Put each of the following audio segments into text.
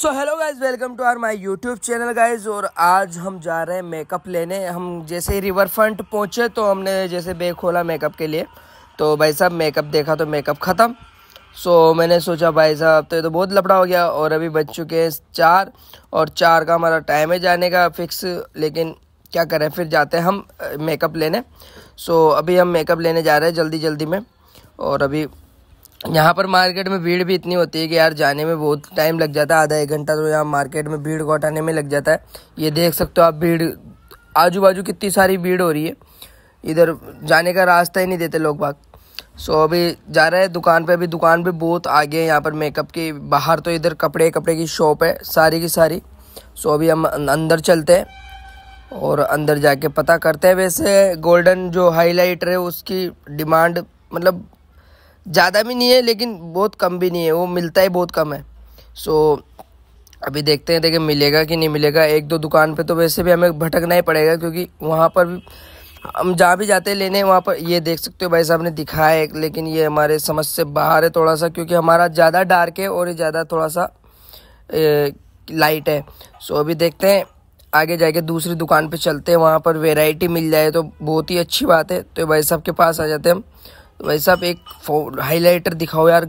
so hello guys welcome to our my YouTube channel guys और आज हम जा रहे हैं मेकअप लेने हम जैसे ही रिवर फ्रंट पहुँचे तो हमने जैसे बैग खोला मेकअप के लिए तो भाई साहब मेकअप देखा तो मेकअप ख़त्म सो so, मैंने सोचा भाई साहब तो ये तो बहुत लपड़ा हो गया और अभी बच चुके हैं चार और चार का हमारा टाइम है जाने का फिक्स लेकिन क्या करें फिर जाते हैं हम मेकअप लेने सो so, अभी हम मेकअप लेने जा रहे हैं जल्दी जल्दी में और अभी यहाँ पर मार्केट में भीड़ भी इतनी होती है कि यार जाने में बहुत टाइम लग जाता है आधा एक घंटा तो यहाँ मार्केट में भीड़ को हटाने में लग जाता है ये देख सकते हो आप भीड़ आजू बाजू कितनी सारी भीड़ हो रही है इधर जाने का रास्ता ही नहीं देते लोग बाग सो अभी जा रहे हैं दुकान पे अभी दुकान पे बहुत आगे है यहाँ पर मेकअप की बाहर तो इधर कपड़े कपड़े की शॉप है सारी की सारी सो अभी हम अं-, अंदर चलते हैं और अंदर जाके पता करते हैं वैसे गोल्डन जो हाईलाइटर है उसकी डिमांड मतलब ज़्यादा भी नहीं है लेकिन बहुत कम भी नहीं है वो मिलता ही बहुत कम है सो अभी देखते हैं देखिए मिलेगा कि नहीं मिलेगा एक दो दुकान पे तो वैसे भी हमें भटकना ही पड़ेगा क्योंकि वहाँ पर भी हम जहाँ भी जाते हैं लेने वहाँ पर ये देख सकते हो भाई साहब ने दिखाया है लेकिन ये हमारे समझ से बाहर है थोड़ा सा क्योंकि हमारा ज़्यादा डार्क है और ज़्यादा थोड़ा सा ए, लाइट है सो अभी देखते हैं आगे जाके दूसरी दुकान पर चलते हैं वहाँ पर वेराइटी मिल जाए तो बहुत ही अच्छी बात है तो भाई साहब के पास आ जाते हैं हम भाई साहब एक हाईलाइटर दिखाओ यार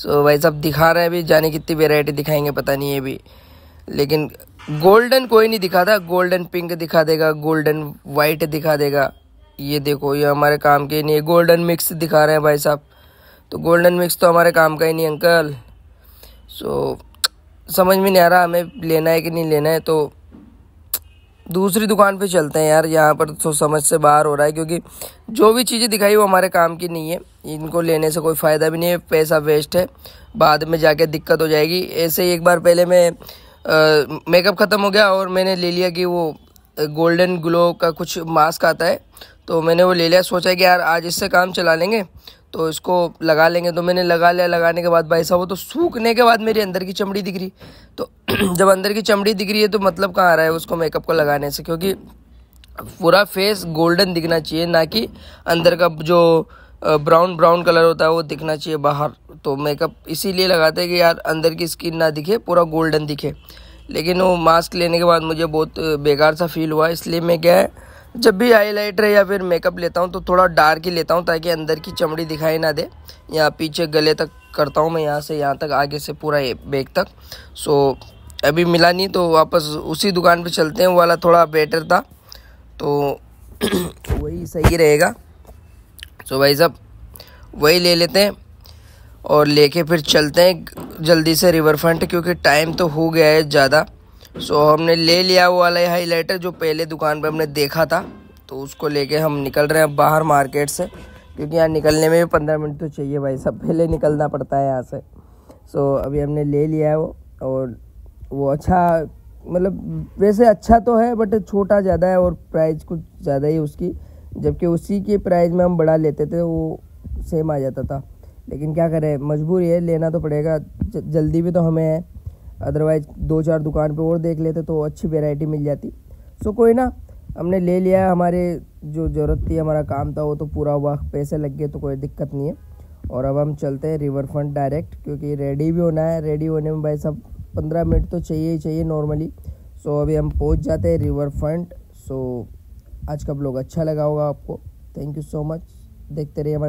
सो so, भाई साहब दिखा रहे हैं अभी जाने कितनी वेराइटी दिखाएंगे पता नहीं है अभी लेकिन गोल्डन कोई नहीं दिखा था गोल्डन पिंक दिखा देगा गोल्डन वाइट दिखा देगा ये देखो ये हमारे काम के नहीं है गोल्डन मिक्स दिखा रहे हैं भाई साहब तो गोल्डन मिक्स तो हमारे काम का ही नहीं अंकल सो so, समझ में नहीं आ रहा हमें लेना है कि नहीं लेना है तो दूसरी दुकान पे चलते हैं यार यहाँ पर तो समझ से बाहर हो रहा है क्योंकि जो भी चीज़ें दिखाई वो हमारे काम की नहीं है इनको लेने से कोई फ़ायदा भी नहीं है पैसा वेस्ट है बाद में जाके दिक्कत हो जाएगी ऐसे ही एक बार पहले मैं मेकअप ख़त्म हो गया और मैंने ले लिया कि वो गोल्डन ग्लो का कुछ मास्क आता है तो मैंने वो ले लिया सोचा कि यार आज इससे काम चला लेंगे तो इसको लगा लेंगे तो मैंने लगा लिया लगाने के बाद भाई साहब वो तो सूखने के बाद मेरी अंदर की चमड़ी दिख रही तो जब अंदर की चमड़ी दिख रही है तो मतलब कहाँ आ रहा है उसको मेकअप को लगाने से क्योंकि पूरा फेस गोल्डन दिखना चाहिए ना कि अंदर का जो ब्राउन ब्राउन कलर होता है वो दिखना चाहिए बाहर तो मेकअप इसीलिए लगाते हैं कि यार अंदर की स्किन ना दिखे पूरा गोल्डन दिखे लेकिन वो मास्क लेने के बाद मुझे बहुत बेकार सा फील हुआ इसलिए मैं क्या है जब भी हाईलाइटर या फिर मेकअप लेता हूँ तो थोड़ा डार्क ही लेता हूँ ताकि अंदर की चमड़ी दिखाई ना दे यहाँ पीछे गले तक करता हूँ मैं यहाँ से यहाँ तक आगे से पूरा बैग तक सो अभी मिला नहीं तो वापस उसी दुकान पे चलते हैं वाला थोड़ा बेटर था तो वही सही रहेगा सो भाई साहब वही ले लेते हैं और लेके फिर चलते हैं जल्दी से रिवर फ्रंट क्योंकि टाइम तो हो गया है ज़्यादा सो so, हमने ले लिया वो वाला हाईलाइटर जो पहले दुकान पर हमने देखा था तो उसको लेके हम निकल रहे हैं बाहर मार्केट से क्योंकि यहाँ निकलने में भी पंद्रह मिनट तो चाहिए भाई सब पहले निकलना पड़ता है यहाँ से सो so, अभी हमने ले लिया है वो और वो अच्छा मतलब वैसे अच्छा तो है बट छोटा ज़्यादा है और प्राइस कुछ ज़्यादा ही उसकी जबकि उसी के प्राइस में हम बड़ा लेते थे वो सेम आ जाता था लेकिन क्या करें मजबूरी है लेना तो पड़ेगा जल्दी भी तो हमें है अदरवाइज़ दो चार दुकान पे और देख लेते तो अच्छी वेराइटी मिल जाती सो कोई ना हमने ले लिया हमारे जो ज़रूरत थी हमारा काम था वो तो पूरा हुआ पैसे लग गए तो कोई दिक्कत नहीं है और अब हम चलते हैं रिवर फ्रंट डायरेक्ट क्योंकि रेडी भी होना है रेडी होने में भाई सब पंद्रह मिनट तो चाहिए ही चाहिए नॉर्मली सो अभी हम पहुंच जाते हैं रिवर फ्रंट सो आज का ब्लॉग अच्छा लगा होगा आपको थैंक यू सो मच देखते रहिए हमारे